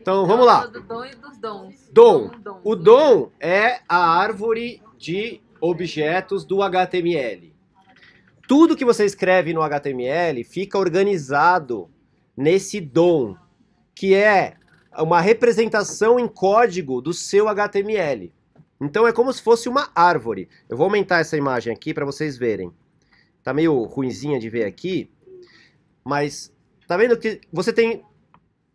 Então vamos lá. É dom Dom. O dom é a árvore de objetos do HTML. Tudo que você escreve no HTML fica organizado nesse dom, que é uma representação em código do seu HTML. Então é como se fosse uma árvore. Eu vou aumentar essa imagem aqui para vocês verem. Tá meio ruinzinha de ver aqui, mas tá vendo que você tem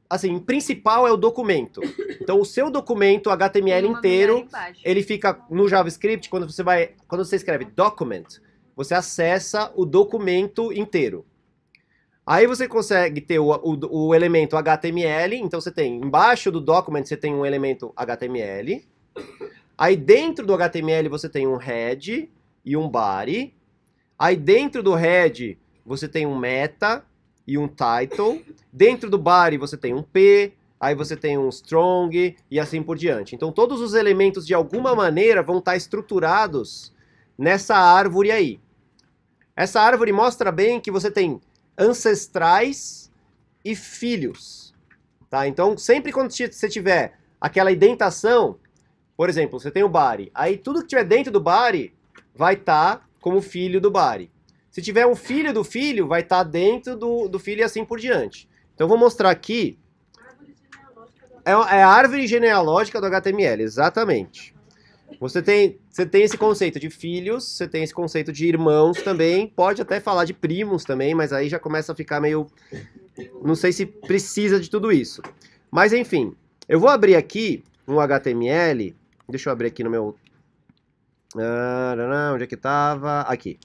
assim, principal é o documento. Então, o seu documento HTML inteiro, ele fica no JavaScript, quando você vai, quando você escreve document, você acessa o documento inteiro. Aí você consegue ter o, o, o elemento HTML, então você tem, embaixo do document você tem um elemento HTML, aí dentro do HTML você tem um head e um body, aí dentro do head você tem um meta, e um title. Dentro do body você tem um P, aí você tem um strong e assim por diante. Então todos os elementos de alguma maneira vão estar estruturados nessa árvore aí. Essa árvore mostra bem que você tem ancestrais e filhos. Tá? Então sempre quando você tiver aquela indentação, por exemplo, você tem o body, aí tudo que tiver dentro do body vai estar tá como filho do body. Se tiver o filho do filho, vai estar tá dentro do, do filho e assim por diante. Então eu vou mostrar aqui. É, é a árvore genealógica do HTML, exatamente. Você tem, você tem esse conceito de filhos, você tem esse conceito de irmãos também, pode até falar de primos também, mas aí já começa a ficar meio. Não sei se precisa de tudo isso. Mas enfim, eu vou abrir aqui um HTML. Deixa eu abrir aqui no meu. Ah, não, não, onde é que estava? Aqui.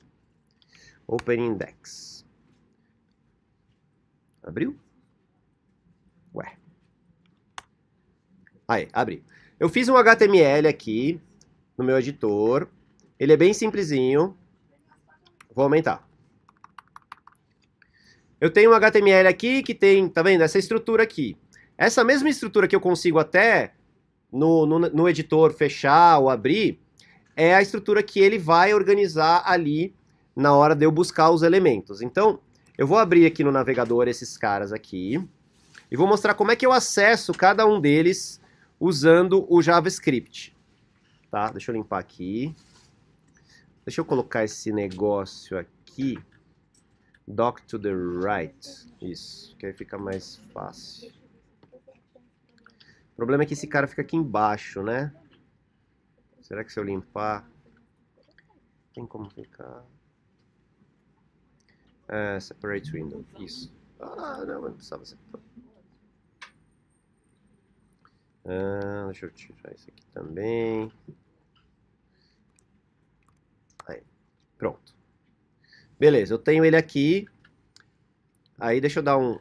Open Index. Abriu? Ué. Aí, abri. Eu fiz um HTML aqui no meu editor. Ele é bem simplesinho. Vou aumentar. Eu tenho um HTML aqui que tem, tá vendo? Essa estrutura aqui. Essa mesma estrutura que eu consigo até no, no, no editor fechar ou abrir, é a estrutura que ele vai organizar ali na hora de eu buscar os elementos. Então, eu vou abrir aqui no navegador esses caras aqui e vou mostrar como é que eu acesso cada um deles usando o JavaScript. Tá? Deixa eu limpar aqui. Deixa eu colocar esse negócio aqui. Dock to the right. Isso, que aí fica mais fácil. O problema é que esse cara fica aqui embaixo, né? Será que se eu limpar... Tem como ficar... É, separate window, isso. Ah, não, mas não precisava separar. Ah, deixa eu tirar isso aqui também. Aí, pronto. Beleza, eu tenho ele aqui. Aí deixa eu dar um...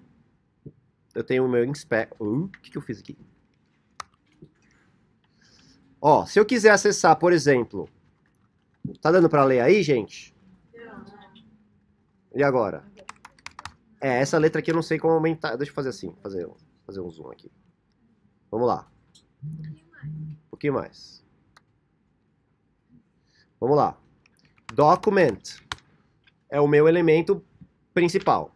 Eu tenho o meu inspect... Uh, o uh, que, que eu fiz aqui? Ó, se eu quiser acessar, por exemplo... Tá dando para ler aí, gente? E agora? É, essa letra aqui eu não sei como aumentar. Deixa eu fazer assim, fazer, fazer um zoom aqui. Vamos lá. Um pouquinho mais? Vamos lá. Document é o meu elemento principal.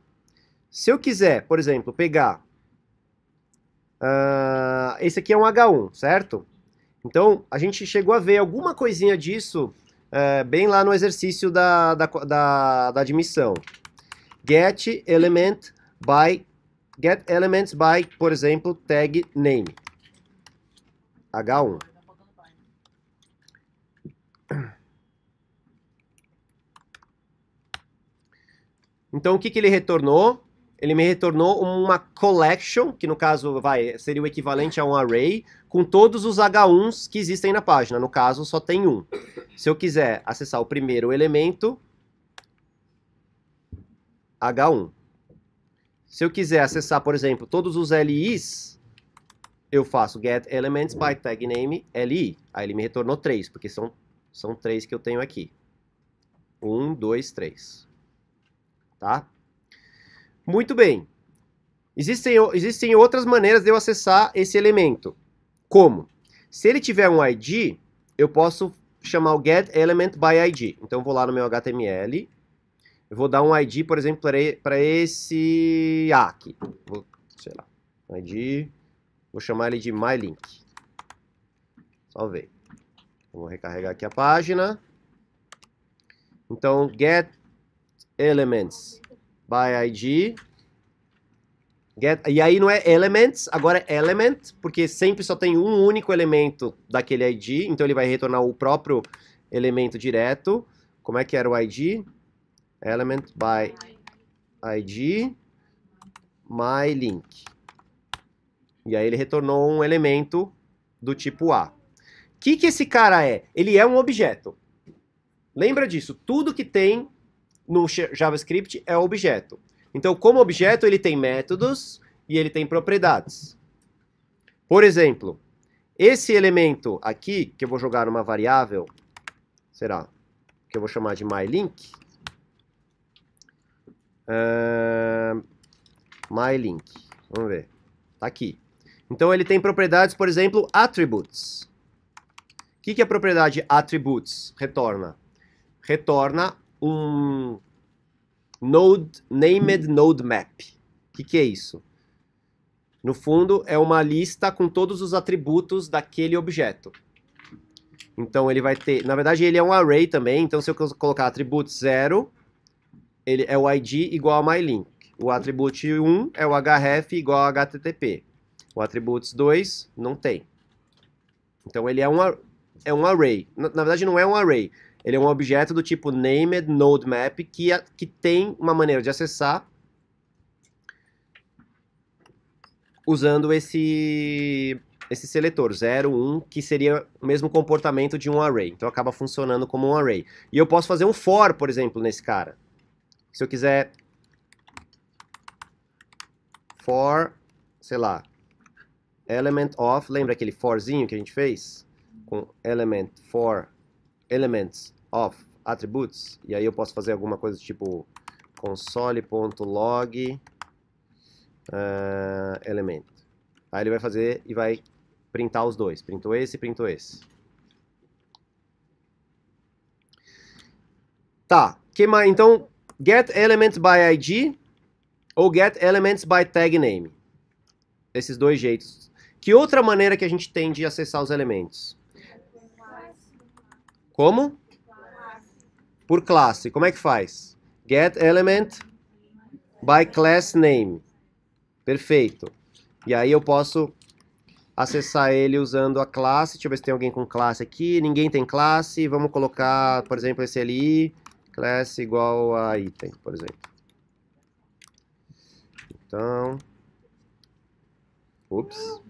Se eu quiser, por exemplo, pegar... Uh, esse aqui é um H1, certo? Então, a gente chegou a ver alguma coisinha disso é, bem lá no exercício da, da, da, da admissão. Get element by get elements by, por exemplo, tag name. H1. Então, o que, que ele retornou? Ele me retornou uma collection, que no caso vai seria o equivalente a um array, com todos os H1s que existem na página. No caso, só tem um. Se eu quiser acessar o primeiro elemento, H1. Se eu quiser acessar, por exemplo, todos os LIs, eu faço get elements by tag name LI. Aí ele me retornou 3, porque são, são 3 que eu tenho aqui. 1, 2, 3. Tá? Muito bem. Existem, existem outras maneiras de eu acessar esse elemento. Como? Se ele tiver um ID, eu posso chamar o getElementById. Então eu vou lá no meu HTML, eu vou dar um ID, por exemplo, para esse A aqui. Vou, sei lá, ID, vou chamar ele de myLink. ver Vou recarregar aqui a página. Então, get elements by ID Get, e aí não é elements, agora é element, porque sempre só tem um único elemento daquele ID, então ele vai retornar o próprio elemento direto. Como é que era o ID? Element by ID my link. E aí ele retornou um elemento do tipo A. O que, que esse cara é? Ele é um objeto. Lembra disso, tudo que tem no JavaScript é objeto. Então, como objeto, ele tem métodos e ele tem propriedades. Por exemplo, esse elemento aqui, que eu vou jogar numa variável, será que eu vou chamar de mylink, uh, mylink, vamos ver, está aqui. Então ele tem propriedades, por exemplo, attributes. O que, que a propriedade attributes retorna? Retorna um Node, Named Node Map. O que, que é isso? No fundo, é uma lista com todos os atributos daquele objeto. Então, ele vai ter... Na verdade, ele é um array também. Então, se eu colocar atributo 0, ele é o id igual a mylink. O atributo 1 é o href igual a http. O atributo 2 não tem. Então, ele é um, é um array. Na, na verdade, não é um array. Ele é um objeto do tipo named node map que, que tem uma maneira de acessar usando esse, esse seletor 0, 1, um, que seria o mesmo comportamento de um array. Então acaba funcionando como um array. E eu posso fazer um for, por exemplo, nesse cara. Se eu quiser for, sei lá, element of, lembra aquele forzinho que a gente fez? Com element for, elements of attributes, e aí eu posso fazer alguma coisa tipo console.log uh, eh, elemento. Aí ele vai fazer e vai printar os dois, printou esse printou esse. Tá, que mais? Então, get elements by ID ou get elements by tag name. Esses dois jeitos. Que outra maneira que a gente tem de acessar os elementos? Como? por classe. Como é que faz? Get element by class name. Perfeito. E aí eu posso acessar ele usando a classe. Deixa eu ver se tem alguém com classe aqui. Ninguém tem classe. Vamos colocar, por exemplo, esse ali. Class igual a item, por exemplo. Então... Ups.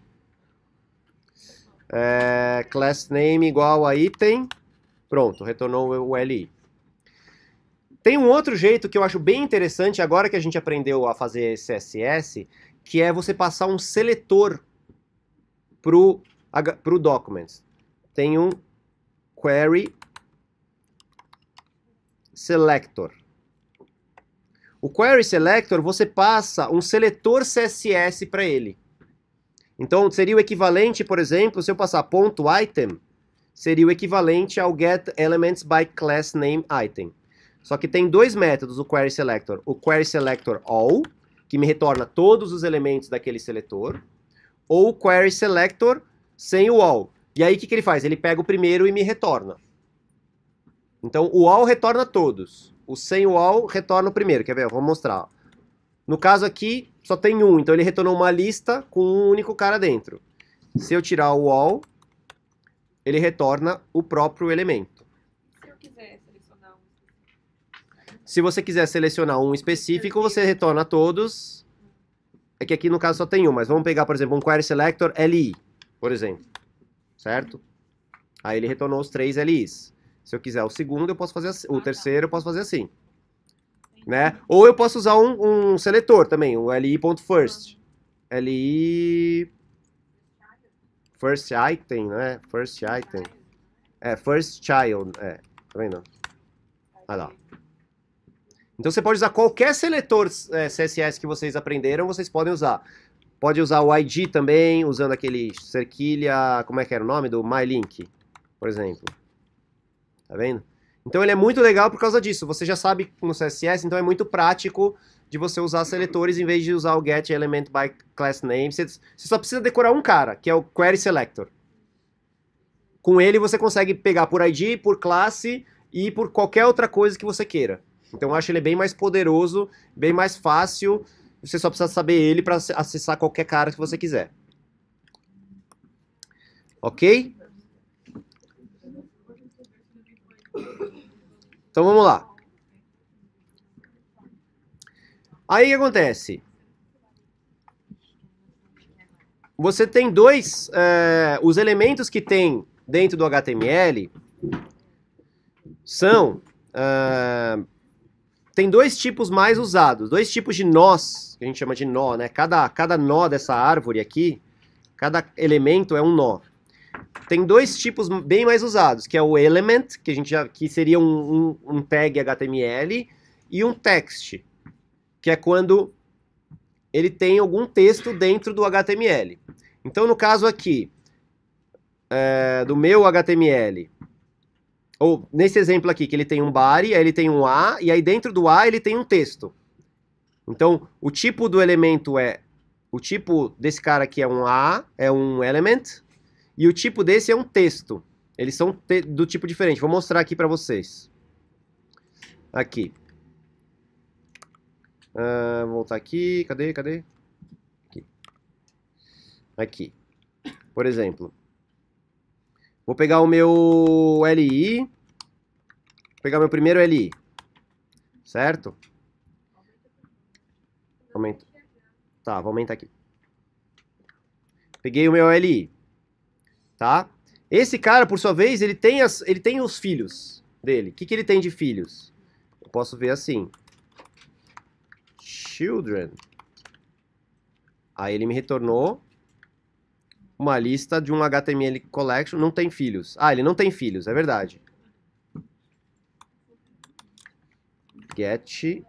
É, class name igual a item. Pronto, retornou o LI. Tem um outro jeito que eu acho bem interessante agora que a gente aprendeu a fazer CSS, que é você passar um seletor pro, pro Documents. Tem um query selector. O query selector, você passa um seletor CSS para ele. Então, seria o equivalente, por exemplo, se eu passar ponto .item, seria o equivalente ao get elements by class name item. Só que tem dois métodos o query selector. O query selector all, que me retorna todos os elementos daquele seletor, ou o query selector sem o all. E aí o que, que ele faz? Ele pega o primeiro e me retorna. Então o all retorna todos. O sem o all retorna o primeiro. Quer ver? Eu vou mostrar. No caso aqui, só tem um, então ele retornou uma lista com um único cara dentro. Se eu tirar o all, ele retorna o próprio elemento. Se você quiser selecionar um específico, você retorna todos. É que aqui no caso só tem um, mas vamos pegar, por exemplo, um query selector li, por exemplo. Certo? Aí ele retornou os três lis. Se eu quiser o segundo, eu posso fazer assim. O ah, tá. terceiro, eu posso fazer assim. Né? Ou eu posso usar um, um seletor também, o li.first. li... First item, né? First item. É, first child. É, também não. Ah lá. Então você pode usar qualquer seletor é, CSS que vocês aprenderam, vocês podem usar. Pode usar o ID também, usando aquele cerquilha, como é que era o nome? Do MyLink, por exemplo. Tá vendo? Então ele é muito legal por causa disso. Você já sabe no CSS, então é muito prático de você usar seletores em vez de usar o get element by class name. Você, só precisa decorar um cara, que é o query selector. Com ele você consegue pegar por ID, por classe e por qualquer outra coisa que você queira. Então eu acho ele bem mais poderoso, bem mais fácil. Você só precisa saber ele para acessar qualquer cara que você quiser. Ok? Então vamos lá. Aí o que acontece? Você tem dois. É, os elementos que tem dentro do HTML são. Eh, tem dois tipos mais usados, dois tipos de nós, que a gente chama de nó, né? Cada, cada nó dessa árvore aqui, cada elemento é um nó. Tem dois tipos bem mais usados, que é o element, que a gente já, que seria um, um, um tag HTML, e um text, que é quando ele tem algum texto dentro do HTML. Então, no caso aqui, é, do meu HTML, ou nesse exemplo aqui, que ele tem um e aí ele tem um A, e aí dentro do A ele tem um texto. Então, o tipo do elemento é. O tipo desse cara aqui é um A, é um element, e o tipo desse é um texto. Eles são te do tipo diferente. Vou mostrar aqui para vocês. Aqui. Uh, vou voltar aqui. Cadê? Cadê? Aqui. aqui. Por exemplo. Vou pegar o meu LI. Vou pegar meu primeiro LI. Certo? Aumento. Tá, vou aumentar aqui. Peguei o meu LI. Tá? Esse cara, por sua vez, ele tem, as, ele tem os filhos dele. O que, que ele tem de filhos? Eu posso ver assim. Children. Aí ele me retornou uma lista de um HTML collection, não tem filhos. Ah, ele não tem filhos, é verdade. Get.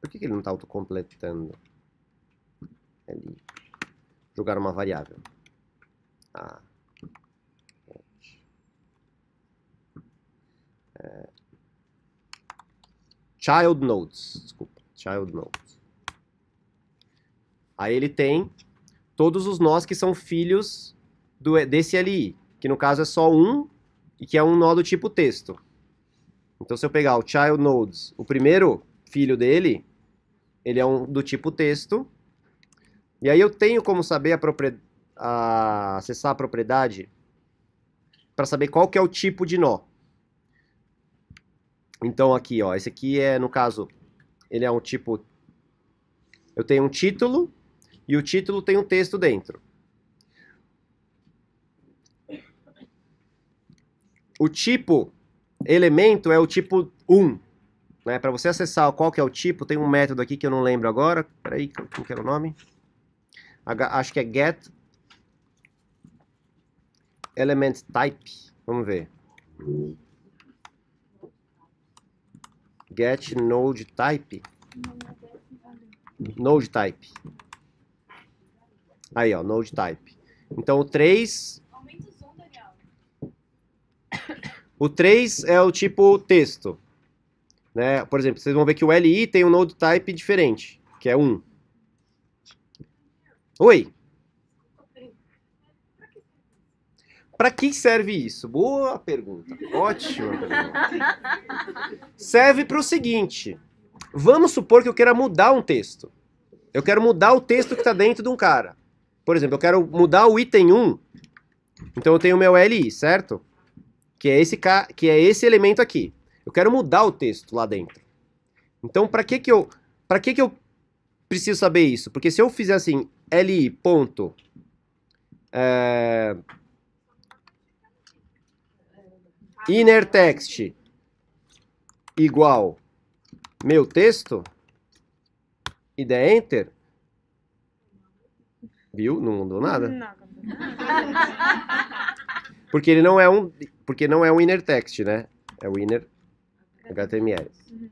Por que, que ele não está autocompletando? Ali. Jogar uma variável. Ah. Get. É. Child nodes. Desculpa. Child nodes. Aí ele tem todos os nós que são filhos do, desse LI, que no caso é só um, e que é um nó do tipo texto. Então, se eu pegar o child nodes, o primeiro filho dele, ele é um do tipo texto, e aí eu tenho como saber a a, acessar a propriedade para saber qual que é o tipo de nó. Então aqui, ó, esse aqui é, no caso, ele é um tipo eu tenho um título e o título tem um texto dentro. O tipo elemento é o tipo 1. Né? Para você acessar qual que é o tipo, tem um método aqui que eu não lembro agora. Peraí, como que era o nome? acho que é get element type. Vamos ver. Get node type. Node type. Aí, ó, node type. Então o 3. O 3 é o tipo texto. Né? Por exemplo, vocês vão ver que o LI tem um node type diferente, que é 1. Oi! Para que serve isso? Boa pergunta. Ótimo. Serve para o seguinte: vamos supor que eu queira mudar um texto. Eu quero mudar o texto que está dentro de um cara. Por exemplo, eu quero mudar o item 1. Então eu tenho o meu LI, certo? Que é esse que é esse elemento aqui. Eu quero mudar o texto lá dentro. Então, para que que eu, para que que eu preciso saber isso? Porque se eu fizer assim, li ponto é, inner text igual meu texto e der enter, Viu? Não mudou nada. Não. Porque ele não é um, porque não é um inner text, né? É o inner HTML. Uhum.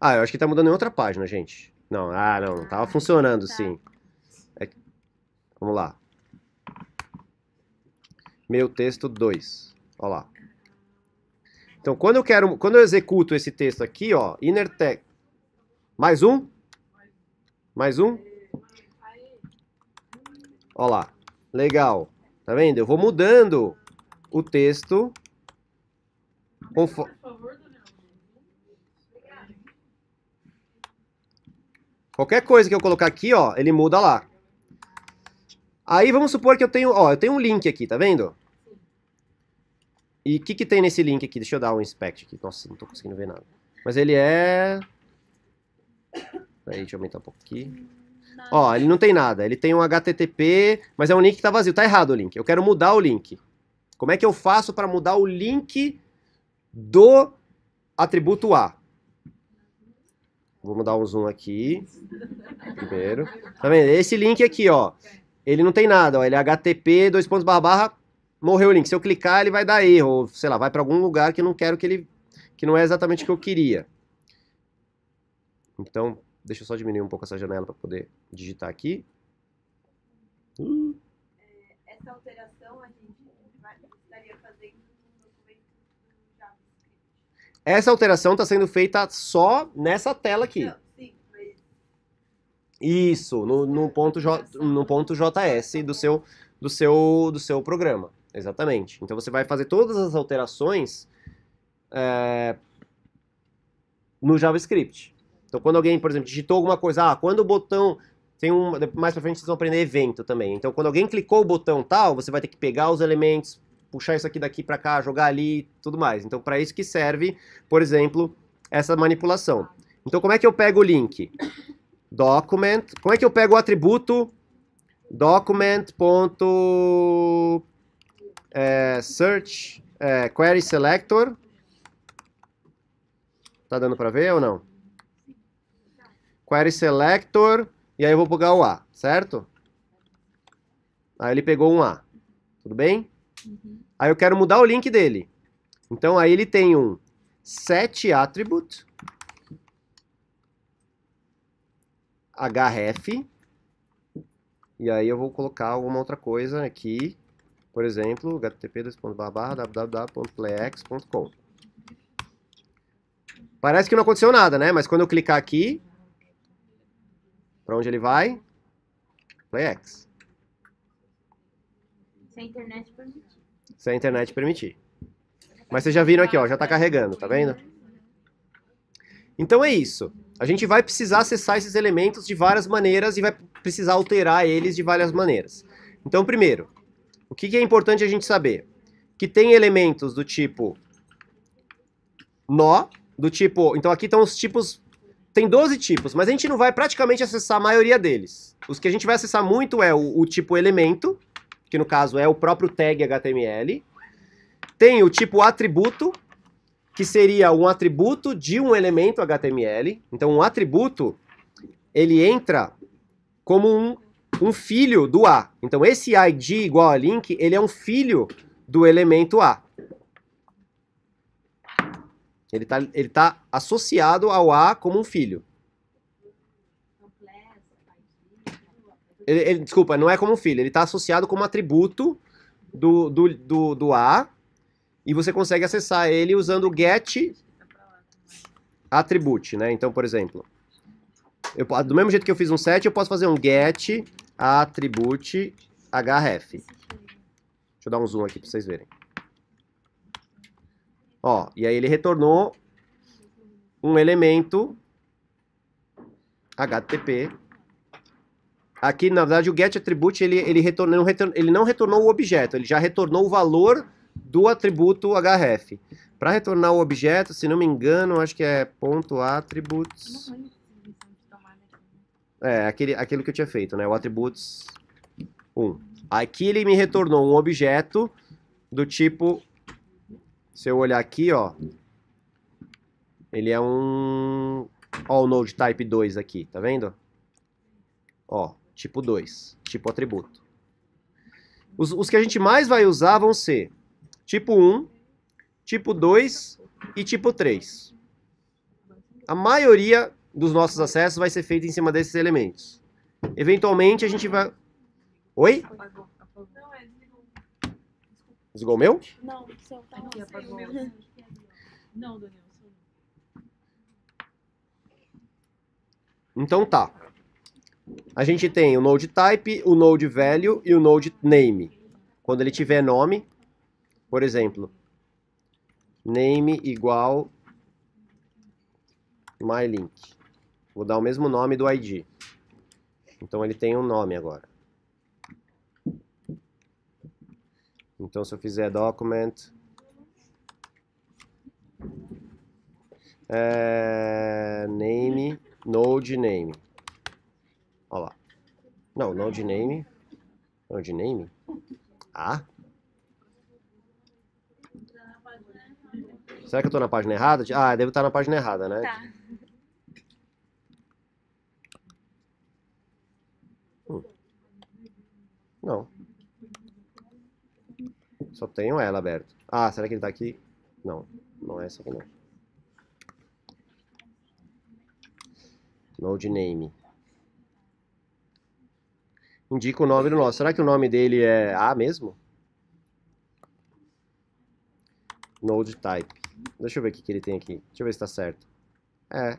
Ah, eu acho que tá mudando em outra página, gente. Não, ah, não, não tava ah, funcionando, tá. sim. É... Vamos lá. Meu texto 2. Olha lá. Então, quando eu quero, quando eu executo esse texto aqui, ó, inner text. Mais um? Mais um? Olha lá, legal. Tá vendo? Eu vou mudando o texto. Qualquer coisa que eu colocar aqui, ó, ele muda lá. Aí vamos supor que eu tenho, ó, eu tenho um link aqui, tá vendo? E o que, que tem nesse link aqui? Deixa eu dar um inspect aqui. Nossa, não tô conseguindo ver nada. Mas ele é... Peraí, deixa eu aumentar um pouco aqui. Ó, ele não tem nada. Ele tem um HTTP, mas é um link que tá vazio. Tá errado o link. Eu quero mudar o link. Como é que eu faço para mudar o link do atributo A? vou mudar um zoom aqui. Primeiro. Tá vendo? Esse link aqui, ó. Ele não tem nada, ó. Ele é HTTP, dois pontos barra, barra morreu o link. Se eu clicar, ele vai dar erro, ou, sei lá, vai para algum lugar que eu não quero que ele que não é exatamente o que eu queria. Então, Deixa eu só diminuir um pouco essa janela para poder digitar aqui. Hum. É, essa alteração a gente estaria fazendo no documento do JavaScript. Essa alteração está sendo feita só nessa tela aqui. sim, Isso, no, no, ponto J, no ponto JS do seu, do, seu, do seu programa. Exatamente. Então você vai fazer todas as alterações é, no JavaScript. Então, quando alguém, por exemplo, digitou alguma coisa, ah, quando o botão tem um, mais para frente vocês vão aprender evento também. Então, quando alguém clicou o botão tal, você vai ter que pegar os elementos, puxar isso aqui daqui para cá, jogar ali, tudo mais. Então, para isso que serve, por exemplo, essa manipulação. Então, como é que eu pego o link? Document. Como é que eu pego o atributo document. Ponto, é, search é, query selector? Tá dando para ver ou não? query selector, e aí eu vou pegar o A, certo? Aí ele pegou um A, tudo bem? Uhum. Aí eu quero mudar o link dele. Então aí ele tem um set attribute href e aí eu vou colocar alguma outra coisa aqui, por exemplo, http://www.plex.com. Parece que não aconteceu nada, né? Mas quando eu clicar aqui, para onde ele vai? PlayX. Se a internet permitir. Se a internet permitir. Mas vocês já viram aqui, ó, já está carregando, tá vendo? Então é isso. A gente vai precisar acessar esses elementos de várias maneiras e vai precisar alterar eles de várias maneiras. Então, primeiro, o que, que é importante a gente saber? Que tem elementos do tipo nó, do tipo... Então aqui estão os tipos tem 12 tipos, mas a gente não vai praticamente acessar a maioria deles. Os que a gente vai acessar muito é o, o tipo elemento, que no caso é o próprio tag HTML. Tem o tipo atributo, que seria um atributo de um elemento HTML. Então, um atributo, ele entra como um, um filho do A. Então, esse ID igual a link, ele é um filho do elemento A. Ele está ele tá associado ao A como um filho. Ele, ele, desculpa, não é como um filho, ele está associado como atributo do, do, do, do A e você consegue acessar ele usando o get attribute, né? Então, por exemplo, eu, do mesmo jeito que eu fiz um set, eu posso fazer um get attribute href. Deixa eu dar um zoom aqui para vocês verem. Ó, e aí ele retornou um elemento HTTP. Aqui, na verdade, o get attribute ele, ele, retornou, ele não retornou o objeto, ele já retornou o valor do atributo href. Para retornar o objeto, se não me engano, acho que é ponto .attributes. Né? É, aquele, aquilo que eu tinha feito, né? O attributes 1. Aqui ele me retornou um objeto do tipo se eu olhar aqui, ó, ele é um ó o node type 2 aqui, tá vendo? Ó, tipo 2, tipo atributo. Os, os que a gente mais vai usar vão ser tipo 1, tipo 2 e tipo 3. A maioria dos nossos acessos vai ser feita em cima desses elementos. Eventualmente a gente vai... Oi? Apagou. Desligou o meu? Não, o seu tá aqui, apagou. É Não, Daniel, Então tá. A gente tem o node type, o node value e o node name. Quando ele tiver nome, por exemplo, name igual mylink. Vou dar o mesmo nome do id. Então ele tem um nome agora. Então, se eu fizer document... É, name, node name. Olha lá. Não, node name. Node name? Ah? Será que eu estou na página errada? Ah, deve estar na página errada, né? Tá. Hum. Não. Só tenho ela aberta. Ah, será que ele está aqui? Não, não é essa aqui não. Node name. Indica o nome do nosso. Será que o nome dele é A mesmo? Node type. Deixa eu ver o que, que ele tem aqui. Deixa eu ver se está certo. É.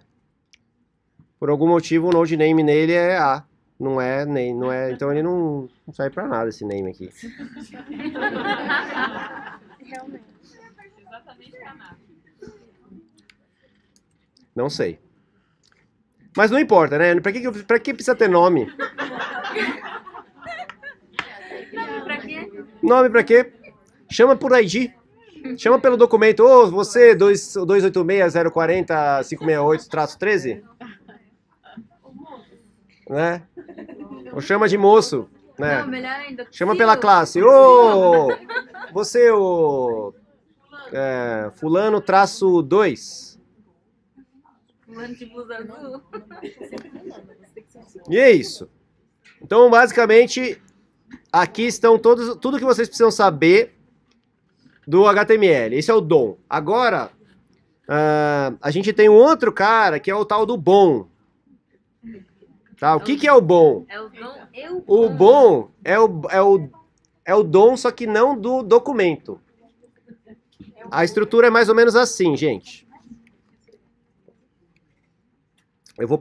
Por algum motivo o node name nele é A. Não é nem, não é. Então ele não, não sai pra nada esse name aqui. Realmente. Exatamente pra nada. Não sei. Mas não importa, né? Pra que, pra que precisa ter nome? Nome pra quê? Nome pra quê? Chama por ID. Chama pelo documento. Ô, oh, você, 568 13 né? Ou chama de moço, né? Não, melhor ainda. Chama pela classe. Ô, oh, você, o... Oh, é, fulano traço 2. Fulano de blusa E é isso. Então, basicamente, aqui estão todos, tudo que vocês precisam saber do HTML. Esse é o dom. Agora, uh, a gente tem um outro cara que é o tal do bom. Tá? O é que, que é o bom? É é o o bom é o, é, o, é o dom, só que não do documento. A estrutura é mais ou menos assim, gente. Eu vou